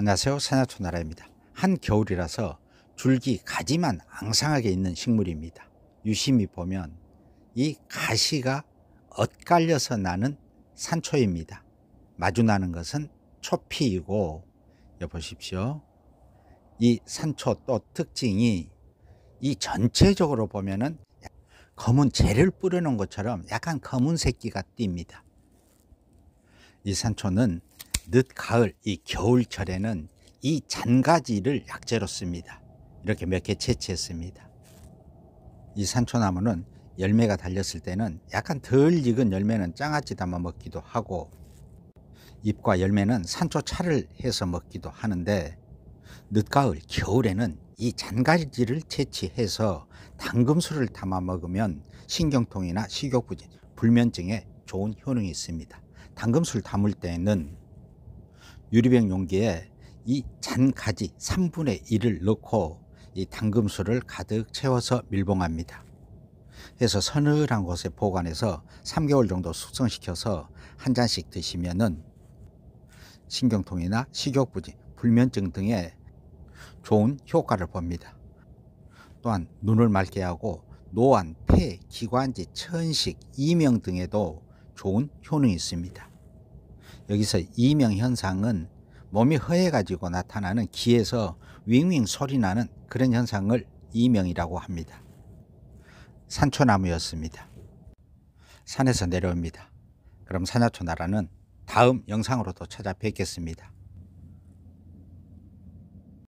안녕하세요. 사냐초나라입니다. 한겨울이라서 줄기 가지만 앙상하게 있는 식물입니다. 유심히 보면 이 가시가 엇갈려서 나는 산초입니다. 마주나는 것은 초피이고 여보십시오. 이 산초 또 특징이 이 전체적으로 보면은 검은 재를 뿌려놓은 것처럼 약간 검은새끼가 띕니다. 이 산초는 늦가을, 이 겨울철에는 이 잔가지를 약재로 씁니다. 이렇게 몇 개 채취했습니다. 이 산초나무는 열매가 달렸을 때는 약간 덜 익은 열매는 장아찌 담아 먹기도 하고 잎과 열매는 산초차를 해서 먹기도 하는데 늦가을, 겨울에는 이 잔가지를 채취해서 당금술을 담아 먹으면 신경통이나 식욕부진, 불면증에 좋은 효능이 있습니다. 당금술 담을 때는 유리병 용기에 이 잔가지 3분의 1을 넣고 이당금수를 가득 채워서 밀봉합니다. 해서 서늘한 곳에 보관해서 3개월 정도 숙성시켜서 한 잔씩 드시면은 신경통이나 식욕부진, 불면증 등에 좋은 효과를 봅니다. 또한 눈을 맑게 하고 노안, 폐, 기관지, 천식, 이명 등에도 좋은 효능이 있습니다. 여기서 이명 현상은 몸이 허해가지고 나타나는 기에서 윙윙 소리 나는 그런 현상을 이명이라고 합니다. 산초나무였습니다. 산에서 내려옵니다. 그럼 산야초 나라는 다음 영상으로 도 찾아뵙겠습니다.